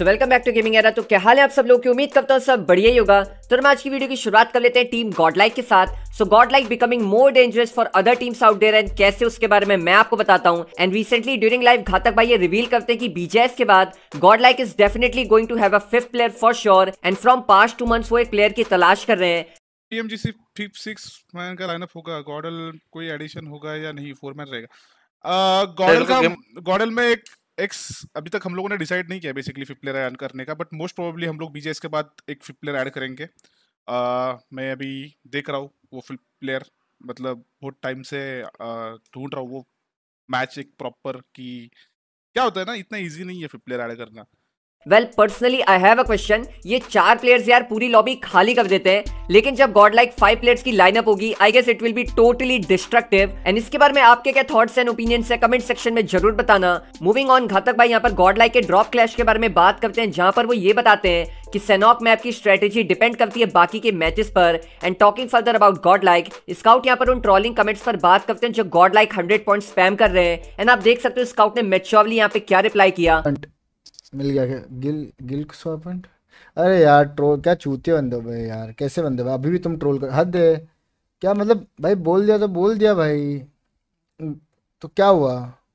So welcome back to gaming era तो क्या हाल है आप सब लोग की उम्मीद करता हूँ सब बढ़िया ही होगा तो हम आज की वीडियो की शुरुआत कर लेते हैं टीम गॉड लाइक के साथ so godlike becoming more dangerous for other teams out there and कैसे उसके बारे में मैं आपको बताता हूँ एंड रिसेंटली ड्यूरिंग लाइव घातक भाई ये रिवील करते हैं कि बीजेएस के बाद god like is definitely going to have a fifth player for sure and from past two months वो एक प्लेयर की तलाश कर रहे हैं टीएमजी सिर्फ सिक्स मैन का लाइनअप होगा गॉडल कोई एडिशन होगा या नहीं फोर मैन रहेगा गॉडल का गॉडल तो में एक एक्स अभी तक हम लोगों ने डिसाइड नहीं किया बेसिकली फिफ्ट प्लेयर ऐड करने का बट मोस्ट प्रोबेबली हम लोग बीजेएस के बाद एक फिफ्ट प्लेयर ऐड करेंगे आ, मैं अभी देख रहा हूँ वो फिफ्ट प्लेयर मतलब बहुत टाइम से ढूंढ रहा हूँ वो मैच एक प्रॉपर की क्या होता है ना इतना इजी नहीं है फिफ्ट प्लेयर ऐड करना well personally I have a question ये चार प्लेयर्स यार पूरी लॉबी खाली कर देते हैं लेकिन जब गॉड लाइक फाइव प्लेयर्स की लाइनअप होगी I guess it will be totally destructive and इसके बारे में आपके क्या थॉट्स एंड ओपिनियन है कमेंट सेक्शन में जरूर बताना मूविंग ऑन घातक भाई यहाँ पर गॉड लाइक के ड्रॉप क्लैश के बारे में बात करते हैं जहां पर वो ये बताते हैं कि सेनॉक मैप की स्ट्रेटेजी डिपेंड करती है बाकी के मैचेस पर and talking further about god like scout यहाँ पर उन ट्रॉलिंग कमेंट्स पर बात करते हैं जो god like hundred point spam कर रहे हैं एंड आप देख सकते हो स्काउट ने मेच्योरली यहाँ पे क्या रिप्लाई किया मिल गया क्या गिल गिल सॉपेंट अरे यार ट्रोल क्या चूते बंदे हो भाई यार कैसे बंदे भाई अभी भी तुम ट्रोल कर हद है क्या मतलब भाई बोल दिया तो बोल दिया भाई तो क्या हुआ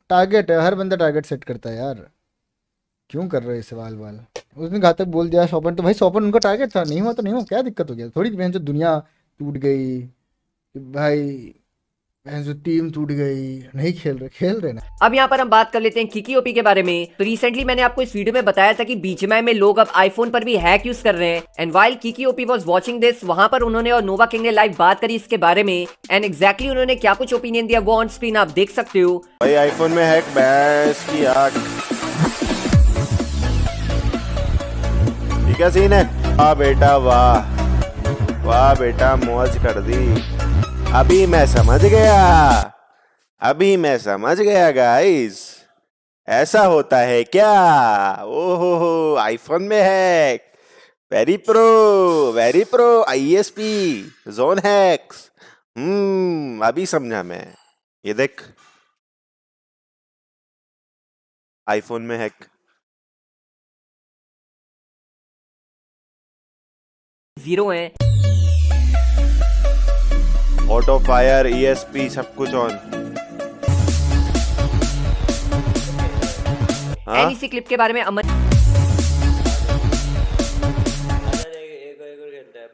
टारगेट है हर बंदा टारगेट सेट करता है यार क्यों कर रहे सवाल वाल उसने घातक बोल दिया शॉपन तो भाई शॉपन उनका टारगेट था नहीं हुआ तो नहीं हुआ क्या दिक्कत हो गया थोड़ी बहन जो दुनिया टूट गई भाई जो टीम टूट गई नहीं खेल रहे खेल रहे ना अब यहाँ पर हम बात कर लेते हैं किकी ओपी के बारे में तो रिसेंटली मैंने आपको इस वीडियो में बताया था कि बीच में लोग अब आईफोन पर भी हैक यूज कर रहे हैं and while Kiki OP was watching this वहाँ पर उन्होंने और नोवा किंग ने लाइव बात करी इसके बारे में एंड एग्जैक्टली exactly उन्होंने क्या कुछ ओपिनियन दिया वो ऑन स्क्रीन आप देख सकते हो भाई आईफोन में हैक बैस की आग क्या सीन है वाह बेटा वाह वाह बेटा मौज कर दी अभी मैं समझ गया अभी मैं समझ गया गाइस ऐसा होता है क्या ओहो हो आईफोन में है very pro very pro ISP zone hacks hmm अभी समझा मैं ये देख आईफोन में हैक जीरो है ऑटो फायर ईएसपी सब कुछ ऑन एंड हाँ? इसी क्लिप के बारे में अमर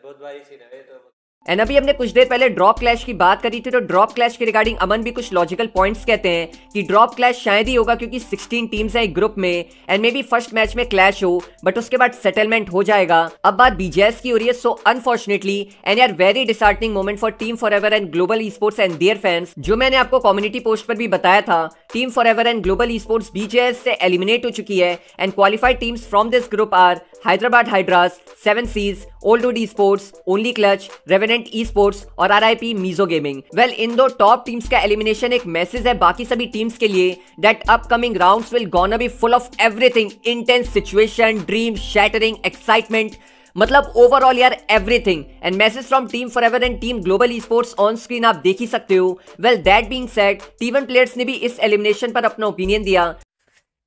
बहुत सीन है तो एंड अभी हमने कुछ देर पहले ड्रॉप क्लैश की बात करी थी तो ड्रॉप क्लैश के रिगार्डिंग अमन भी कुछ लॉजिकल पॉइंट्स कहते हैं कि ड्रॉप क्लैश शायद ही होगा क्योंकि 16 टीम्स हैं एक ग्रुप में and may be first match में क्लैश हो बट उसके बाद सेटलमेंट हो जाएगा अब बात बीजेएस की हो रही है so unfortunately and are very डिसआर्टनिंग moment for team for ever and global e sports and there fans जो मैंने आपको कम्युनिटी पोस्ट पर भी बताया था team for ever and global e sports BJS से एलिमिनेट हो चुकी है and qualified teams from this group are Hyderabad hydras seven seize old would e sports only clutch revenue parent e sports और are I P meso gaming well इन दो top teams का elimination एक message है बाकी सभी टीम्स के लिए that upcoming round will gonna be full of everything intense situation dream shattering excitement मतलब ओवरऑल यार everything and message from team for ever and team global sports on screen आप देख ही सकते हो well that being said T one players ने भी इस एलिमिनेशन पर अपना ओपिनियन दिया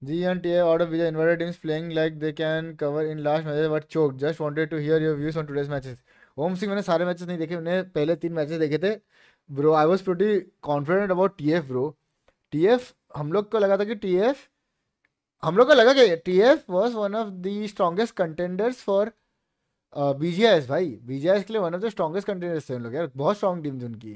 जी GNTA out of Vijay inverted teams playing like they can cover in last match but choke just wanted to hear your views on today's matches Om Singh मैंने सारे matches नहीं देखे मैंने पहले तीन मैचेस देखे थे bro I was pretty confident about T bro T हम लोग को लगा था कि टी हम लोग को लगा कि T F was one of the strongest contenders for B G S भाई बी जी एस के लिए one of the strongest contenders थे उन लोग यार बहुत स्ट्रॉन्ग टीम थी उनकी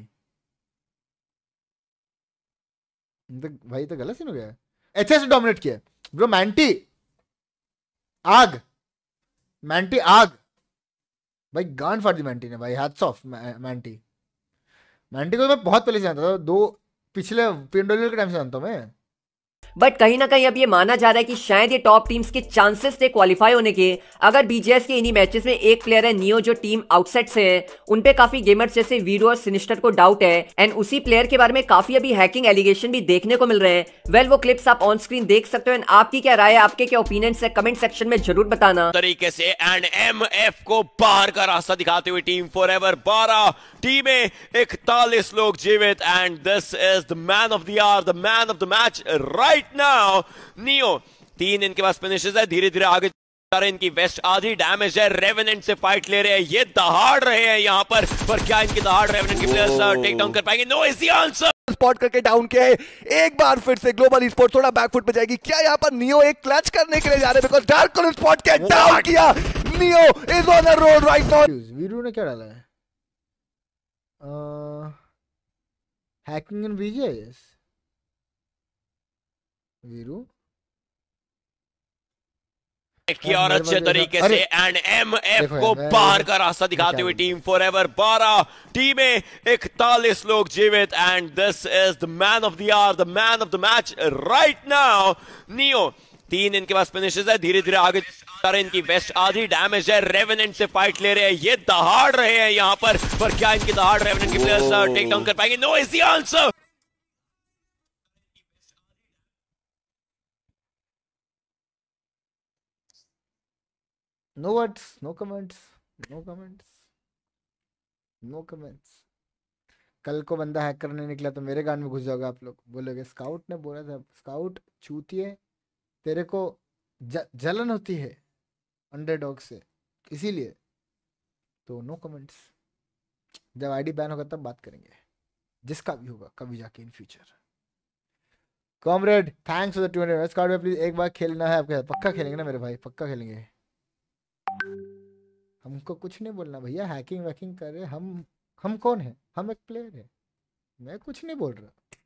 तो भाई तो गलत सीन हो गया एच एस डोमिनेट किया ब्रो मैंटी आग मैंटी आग भाई गान फॉर दी मैंटी ने भाई हाथ ऑफ मैंटी मैंटी को तो मैं बहुत पहले से जानता था दो पिछले पिंडोलियल के टाइम से जानता हूँ मैं बट कहीं ना कहीं अब ये माना जा रहा है कि शायद ये टॉप टीम्स के चांसेस थे क्वालिफाई होने के अगर बीजेएस के इन्हीं मैचेस में एक प्लेयर है नियो जो टीम आउटसाइड से है उनपे काफी गेमर्स जैसे वीरो और सिनिस्टर को डाउट है एंड उसी प्लेयर के बारे में काफी अभी हैकिंग एलिगेशन भी देखने को मिल रहे हैं वेल वो क्लिप्स आप ऑन स्क्रीन देख सकते हो एंड आपकी क्या राय है आपके क्या ओपिनियन है कमेंट सेक्शन में जरूर बताना तरीके से एंड एम एफ को बाहर का रास्ता दिखाते हुए टीम फॉर एवर बारह टीमें इकतालीस लोग जीवित and this is the man of the R the man of the match right right now Neo तीन इनके पास फिनिशेस है धीरे धीरे आगे इनकी वेस्ट आधी डैमेज है रेवेनेंट से फाइट ले रहे हैं ये दहाड़ रहे हैं यहाँ पर पर क्या इनकी दहाड़ रेवेनेंट की प्लेयर्स टेक डाउन कर पाएंगे नो इज आंसर स्पॉट करके डाउन किया है एक बार फिर से ग्लोबल स्पोर्ट थोड़ा बैकफुट पे जाएगी क्या यहाँ पर नियो एक क्लच करने के लिए जा रहे हैं बिकॉज डार्क कलर स्पॉट के डाउन किया Neo is on a road right now Veeru ने क्या डाला है हैकिंग एंड बीजीआईएस वीरू की और अच्छे तरीके से एंड एम एफ को बाहर का रास्ता दिखाते हुए टीम फॉर एवर बारह टीमें इकतालीस लोग जीवित and this is the man of the R the man of the match right now Neo तीन इनके पास फिनिशेस है धीरे धीरे आगे इनकी वेस्ट आधी डैमेज है रेवेनेंट से फाइट ले रहे हैं ये दहाड़ रहे हैं यहाँ पर पर क्या इनकी दहाड़ रेवेनेंट के प्लेयर्स टेक डाउन कर पाएंगे no is the answer no words no comments no comments no comments कल को बंदा हैक करने निकला तो मेरे कान में घुस जाओगे आप लोग बोलोगे स्काउट ने बोला था स्काउट चूतिए तेरे को ज, जलन होती है अंडरडॉग से इसीलिए तो नो कमेंट्स जब आईडी बैन होगा तब बात करेंगे जिसका भी होगा कभी जाके in future comrade thanks for the two hundred please एक बार खेलना है आपके साथ पक्का खेलेंगे ना मेरे भाई पक्का खेलेंगे हमको कुछ नहीं बोलना भैया हैकिंग वैकिंग कर रहे हम हम कौन है हम एक प्लेयर है मैं कुछ नहीं बोल रहा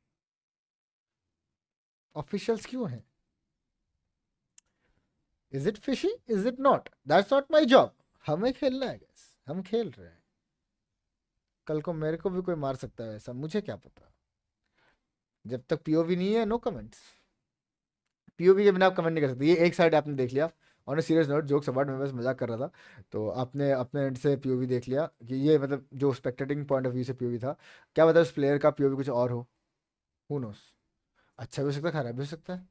ऑफिशियल्स क्यों हैं is it fishy is it not that's not my job हमें खेलना है गैस हम खेल रहे हैं कल को मेरे को भी कोई मार सकता है ऐसा मुझे क्या पता जब तक पीओवी नहीं है नो कमेंट्स पीओवी के बिना आप कमेंट नहीं कर सकते ये एक साइड आपने देख लिया on a serious note jokes about मैं बस मजाक कर रहा था तो आपने अपने एंड से पीओवी देख लिया कि ये मतलब जो स्पेक्टेटिंग पॉइंट ऑफ व्यू से पीओवी था क्या मतलब उस प्लेयर का पीओवी कुछ और हो हु नोस अच्छा भी हो सकता है खराब भी हो सकता है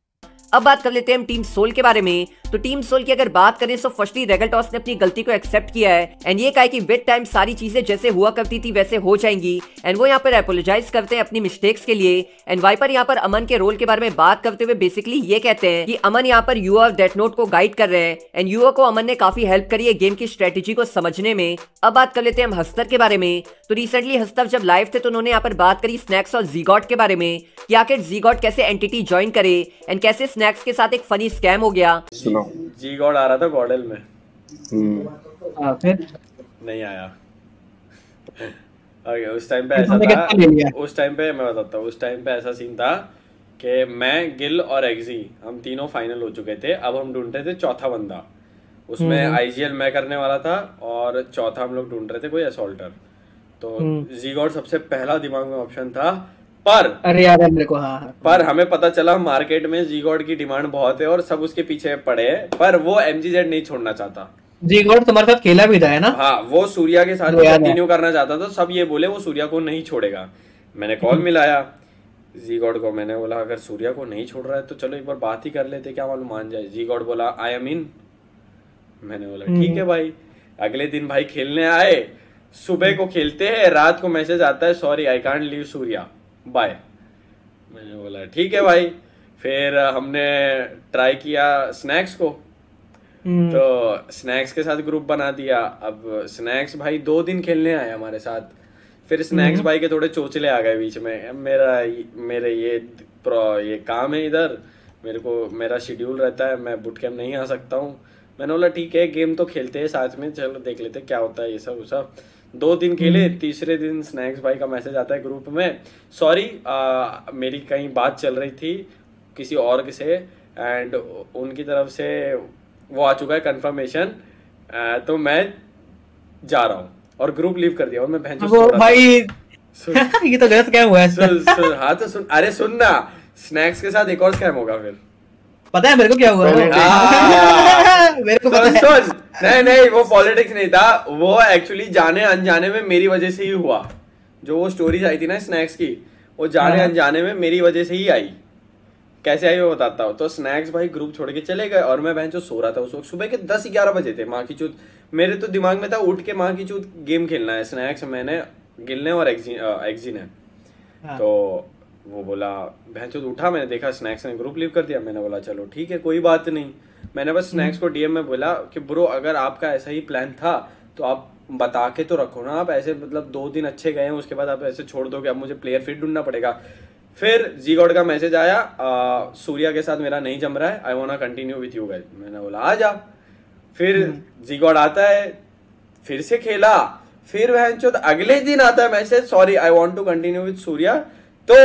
अब बात कर लेते हैं हम टीम सोल के बारे में तो टीम सोल की अगर बात करें तो फर्स्टली रेगलटॉस ने अपनी गलती को एक्सेप्ट किया है एंड ये कहा कि विद टाइम सारी चीजें जैसे हुआ करती थी वैसे हो जाएंगी एंड वो यहाँ पर एपोलोजाइज करते हैं अपनी मिस्टेक्स के लिए एंड वाइपर यहाँ पर अमन के रोल के बारे में बात करते हुए बेसिकली ये कहते हैं कि अमन यहाँ पर युवा और डेथ नोट को गाइड कर रहे हैं एंड युवा को अमन ने काफी हेल्प करी है गेम की स्ट्रेटेजी को समझने में अब बात कर लेते हैं हम हस्तर के बारे में तो रिसेंटली हस्तर जब लाइव थे तो उन्होंने यहाँ पर बात करी स्नैक्स और जीगॉट के बारे में कि आखिर जीगॉट कैसे एंटिटी ज्वाइन करे एंड कैसे स्नैक्स के साथ एक फनी स्कैम हो गया सुनो जी गॉड आ रहा था गॉडल में हम्म। आ, फिर नहीं आया ओके उस टाइम पे ऐसा था उस टाइम पे मैं बताता हूँ उस टाइम पे ऐसा सीन था कि मैं गिल और एग्जी हम तीनों फाइनल हो चुके थे अब हम ढूंढ रहे थे चौथा बंदा उसमें आईजीएल हम्म। मैं करने वाला था और चौथा हम लोग ढूंढ रहे थे कोई असोल्टर तो जी हम्म। गॉड सबसे पहला दिमाग में ऑप्शन था पर अरे यार मेरे को हाँ, हाँ पर हमें पता चला मार्केट में जी गॉड की डिमांड बहुत है और सब उसके पीछे पड़े हैं पर वो एमजीजेड नहीं छोड़ना चाहता जी गॉड तुम्हारे साथ खेला भी था है ना हाँ वो सूर्या के साथ कंटिन्यू करना चाहता था सब ये बोले वो सूर्या को नहीं छोड़ेगा मैंने कॉल हम्म। मिलाया जी गॉड को मैंने बोला अगर सूर्या को नहीं छोड़ रहा है तो चलो एक बार बात ही कर लेते क्या मालूम मान जाए जी गॉड बोला आई एम इन मैंने बोला हम्म। ठीक है भाई अगले दिन भाई खेलने आए सुबह को खेलते हैं रात को मैसेज आता है sorry I can't leave Surya bye मैंने बोला ठीक है भाई फिर हमने ट्राई किया स्नैक्स को हम्म। तो स्नैक्स के साथ ग्रुप बना दिया अब स्नैक्स भाई दो दिन खेलने आए हमारे साथ फिर स्नैक्स हम्म। भाई के थोड़े चोचले आ गए बीच में मेरा मेरे ये ये काम है इधर मेरे को मेरा शेड्यूल रहता है मैं बुट कैम्प नहीं आ सकता हूँ मैंने बोला ठीक है गेम तो खेलते हैं साथ में चलो देख लेते क्या होता है ये सब सब दो दिन के लिए हम्म। तीसरे दिन स्नैक्स भाई का मैसेज आता है ग्रुप में सॉरी मेरी कहीं बात चल रही थी किसी और से एंड उनकी तरफ से वो आ चुका है कंफर्मेशन तो मैं जा रहा हूँ और ग्रुप लीव कर दिया और मैं वो भाई सुन... ये तो गलत क्या हुआ है सुन, सुन, हाँ तो सुन अरे सुन ना स्नैक्स के साथ एक और स्कैम होगा फिर पता है मेरे को क्या हुआ हाँ। मेरे को पता सुन नहीं नहीं वो पॉलिटिक्स नहीं था वो एक्चुअली जाने अनजाने में मेरी वजह से ही हुआ जो वो स्टोरीज आई थी ना स्नैक्स की वो जाने हाँ। अनजाने में मेरी वजह से ही आई कैसे आई वो बताता हूँ तो स्नैक्स भाई ग्रुप छोड़ के चले गए और मैं बहन जो सो रहा था उस वक्त सुबह के दस ग्यारह बजे थे माँ की चूत मेरे तो दिमाग में था उठ के माँ की चूत गेम खेलना है स्नैक्स मैंने गिलने और एक्जी एग्जी ने हाँ। तो वो बोला भैंचोद उठा मैंने देखा स्नैक्स ने ग्रुप लीव कर दिया मैंने बोला चलो ठीक है कोई बात नहीं मैंने बस स्नैक्स को डीएम में बोला कि ब्रो अगर आपका ऐसा ही प्लान था तो आप बता के तो रखो ना आप ऐसे मतलब दो दिन अच्छे गए हैं उसके बाद आप ऐसे छोड़ दो कि अब मुझे प्लेयर फिर ढूंढना पड़ेगा फिर जी गॉड का मैसेज आया आ, सूर्या के साथ मेरा नहीं जम रहा है I want continue with you guys मैंने बोला आ जा फिर जी हम्म। गॉड आता है फिर से खेला फिर वह अगले दिन आता है message sorry I want to continue with Surya तो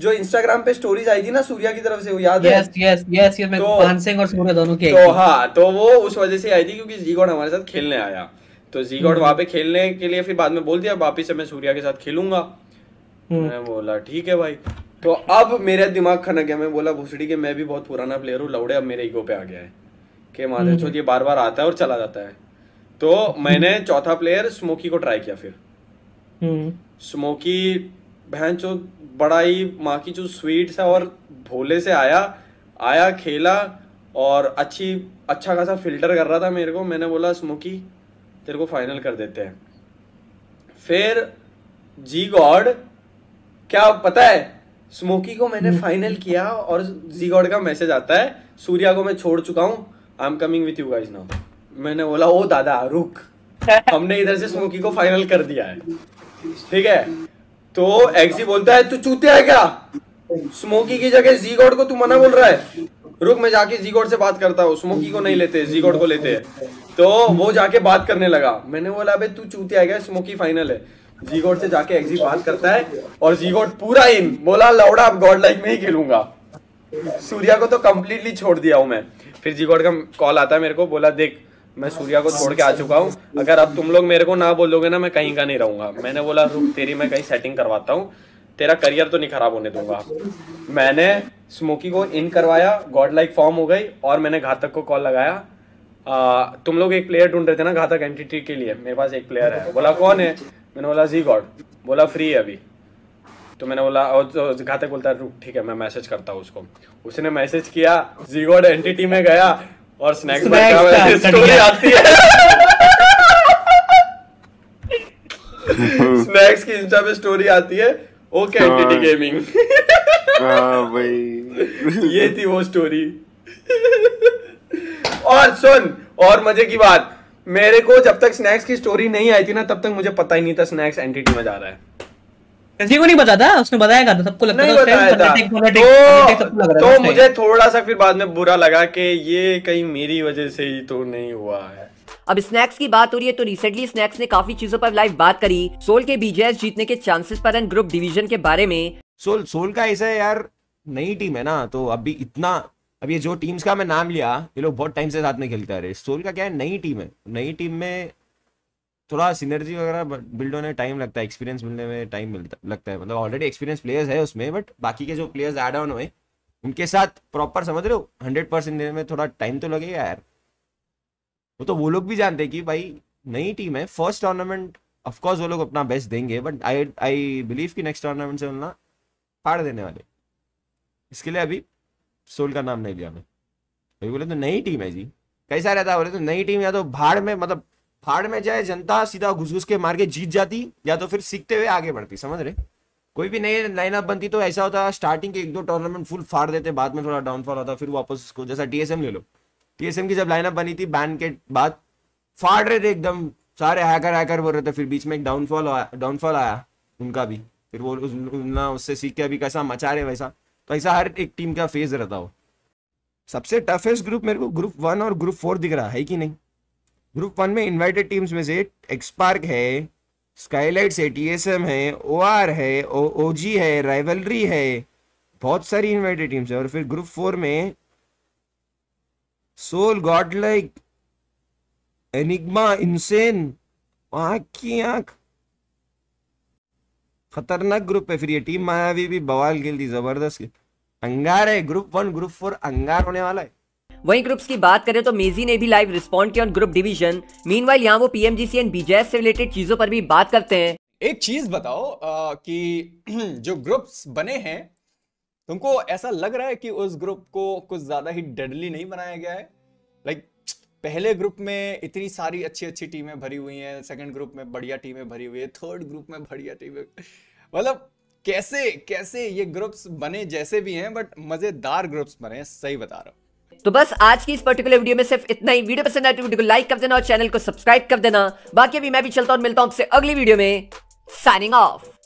जो इंस्टाग्राम पे स्टोरीज आई थी ना सूर्या की तरफ से वो याद yes, है यस यस यस मैं तो पान सिंह और सूर्या दोनों की तो हाँ तो वो उस वजह से आई थी क्योंकि जीगॉड हमारे साथ खेलने आया तो जी गॉड हम्म। वहाँ पे खेलने के लिए फिर बाद में बोल दिया वापिस से मैं सूर्या के साथ खेलूंगा हम्म। मैं बोला ठीक है भाई तो अब मेरे दिमाग खनक गया मैं बोला भूसड़ी के मैं भी बहुत पुराना प्लेयर हूँ लौड़े अब मेरे ईगो पे आ गया है के माधव हम्म। चौथ ये बार बार आता है और चला जाता है तो मैंने चौथा प्लेयर स्मोकी को ट्राई किया फिर स्मोकी बहन चो बड़ा ही माँ की जो स्वीट सा और भोले से आया आया खेला और अच्छी अच्छा खासा फिल्टर कर रहा था मेरे को मैंने बोला स्मोकी तेरे को फाइनल कर देते हैं फिर जी गॉड क्या पता है स्मोकी को मैंने फाइनल हम्म। किया और जी गॉड का मैसेज आता है सूर्या को मैं छोड़ चुका हूँ I am coming with you guys now मैंने बोला ओ दादा रुक हमने इधर से स्मोकी को फाइनल कर दिया है ठीक है तो एक्सी बोलता है तू चूते है क्या स्मोकी की जगह जी गॉड को तू मना बोल रहा है रुक मैं जाके जी गॉड से बात करता हूँ स्मोकी को नहीं लेते जी गॉड को लेते हैं तो वो जाके बात करने लगा मैंने बोला अबे तू चूते आ गया स्मोकी फाइनल है जी गॉड से जाके एक्सी बात करता है और जी गॉड पूरा इन बोला लौड़ा अब गॉड लाइक में ही खेलूंगा सूर्या को तो कंप्लीटली छोड़ दिया हूं मैं फिर जी गॉड का कॉल आता है मेरे को बोला देख मैं सूर्या को छोड़ के आ चुका हूँ अगर अब तुम लोग मेरे को ना बोलोगे ना मैं कहीं का नहीं रहूंगा मैंने बोला रुक तेरी मैं कहीं सेटिंग करवाता हूँ तेरा करियर तो नहीं खराब होने दूंगा मैंने स्मोकी को इन करवाया गॉड लाइक फॉर्म हो गई और मैंने घातक को कॉल लगाया आ, तुम लोग एक प्लेयर ढूंढ रहे थे ना घातक एंटिटी के लिए मेरे पास एक प्लेयर है बोला कौन है मैंने बोला जी गॉड बोला फ्री है अभी तो मैंने बोला और घातक बोलता है ठीक है मैं मैसेज करता हूँ उसको उसने मैसेज किया जी गॉड एंटिटी में गया और स्नैक्स स्टोरी आती है स्नैक्स की इंस्टा पे स्टोरी आती है ओके एंटिटी गेमिंग भाई ये थी वो स्टोरी और सुन और मजे की बात मेरे को जब तक स्नैक्स की स्टोरी नहीं आई थी ना तब तक मुझे पता ही नहीं था स्नैक्स एंटिटी में जा रहा है किसी को नहीं बताता उसने बताया था सबको लगता नहीं बताया था तो, तो मुझे थोड़ा सा फिर बाद में बुरा लगा कि ये कहीं मेरी वजह से ही तो नहीं हुआ है अब स्नैक्स की बात हो रही है तो रिसेंटली स्नैक्स ने काफी चीजों पर लाइव बात करी सोल के बीजेएस जीतने के चांसेस पर एंड ग्रुप डिवीजन के बारे में सोल सोल का ऐसा यार नई टीम है ना तो अभी इतना अब ये जो टीम्स का मैं नाम लिया ये लोग बहुत टाइम से साथ में खेलते आ रहे सोल का क्या है नई टीम है नई टीम में थोड़ा सिनर्जी वगैरह बिल्ड होने टाइम लगता है एक्सपीरियंस मिलने में टाइम मिलता लगता है मतलब ऑलरेडी एक्सपीरियंस प्लेयर्स है उसमें बट बाकी के जो प्लेयर्स एड ऑन हुए उनके साथ प्रॉपर समझ रहे हो हंड्रेड परसेंट देने में थोड़ा टाइम तो लगेगा यार वो तो वो लोग भी जानते हैं कि भाई नई टीम है फर्स्ट टूर्नामेंट ऑफकोर्स वो लोग अपना बेस्ट देंगे बट आई आई बिलीव कि नेक्स्ट टूर्नामेंट से उनना फाड़ देने वाले इसके लिए अभी सोल का नाम नहीं लिया मैं अभी बोले तो नई टीम है जी कैसा रहता है बोले तो नई टीम या तो भाड़ में मतलब फाड़ में जाए जनता सीधा घुस घुस के मार के जीत जाती या तो फिर सीखते हुए आगे बढ़ती समझ रहे कोई भी नई लाइनअप बनती तो ऐसा होता स्टार्टिंग के एक दो टूर्नामेंट फुल फाड़ देते बाद में थोड़ा डाउनफॉल होता फिर वापस उसको जैसा टीएसएम ले लो टीएसएम की जब लाइनअप बनी थी बैन के बाद फाड़ रहे थे एकदम सारे हैकर हैकर बोल रहे थे फिर बीच में एक डाउनफॉल डाउनफॉल आया उनका भी फिर वो ना उससे सीख के अभी कैसा मचा रहे वैसा तो ऐसा हर एक टीम का फेज रहता हो सबसे टफेस्ट ग्रुप मेरे को ग्रुप वन और ग्रुप फोर दिख रहा है कि नहीं ग्रुप वन में इनवाइटेड टीम्स में से एक्सपार्क है स्काईलाइट है टीएसएम है ओआर है ओजी है राइवलरी है बहुत सारी इनवाइटेड टीम्स है और फिर ग्रुप फोर में soul god like enigma insane आंख की आंख खतरनाक ग्रुप है फिर ये टीम मायावी भी बवाल खेलती जबरदस्त अंगार है ग्रुप वन ग्रुप फोर अंगार होने वाला है वहीं ग्रुप्स की बात करें तो मेजी ने भी लाइव रिस्पॉन्ड किया ग्रुप डिवीजन मीन वाइल यहाँ वो पीएमजीसी एंड बीजेस से रिलेटेड चीजों पर भी बात करते हैं एक चीज बताओ आ, कि जो ग्रुप्स बने हैं तुमको ऐसा लग रहा है कि उस ग्रुप को कुछ ज्यादा ही डेडली नहीं बनाया गया है लाइक पहले ग्रुप में इतनी सारी अच्छी अच्छी टीमें भरी हुई हैं सेकंड ग्रुप में बढ़िया टीमें भरी हुई है थर्ड ग्रुप में बढ़िया टीमें मतलब कैसे कैसे ये ग्रुप्स बने जैसे भी हैं बट मजेदार ग्रुप्स बने सही बता रहा हूँ तो बस आज की इस पर्टिकुलर वीडियो में सिर्फ इतना ही वीडियो पसंद आए तो वीडियो को लाइक कर देना और चैनल को सब्सक्राइब कर देना बाकी अभी मैं भी चलता हूं मिलता हूं आपसे अगली वीडियो में साइनिंग ऑफ